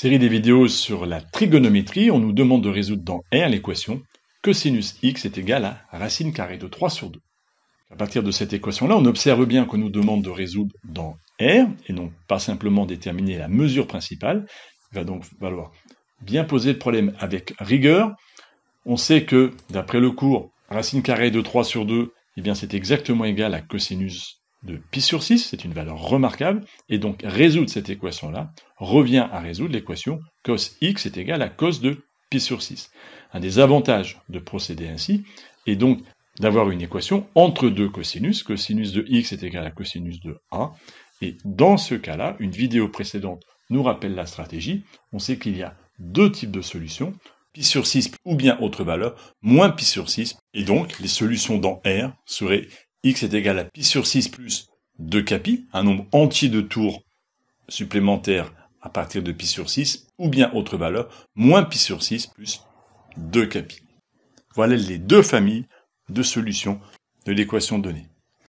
Série des vidéos sur la trigonométrie, on nous demande de résoudre dans R l'équation cosinus x est égal à racine carrée de 3 sur 2. À partir de cette équation-là, on observe bien qu'on nous demande de résoudre dans R, et non pas simplement déterminer la mesure principale. Il va donc valoir bien poser le problème avec rigueur. On sait que, d'après le cours, racine carrée de 3 sur 2, eh bien c'est exactement égal à cosinus de pi sur 6, c'est une valeur remarquable, et donc résoudre cette équation-là revient à résoudre l'équation cos x est égal à cos de pi sur 6. Un des avantages de procéder ainsi est donc d'avoir une équation entre deux cosinus, cosinus de x est égal à cosinus de a, et dans ce cas-là, une vidéo précédente nous rappelle la stratégie, on sait qu'il y a deux types de solutions, pi sur 6 ou bien autre valeur, moins pi sur 6, et donc les solutions dans R seraient x est égal à pi sur 6 plus 2k un nombre entier de tours supplémentaires à partir de pi sur 6, ou bien autre valeur, moins pi sur 6 plus 2k Voilà les deux familles de solutions de l'équation donnée.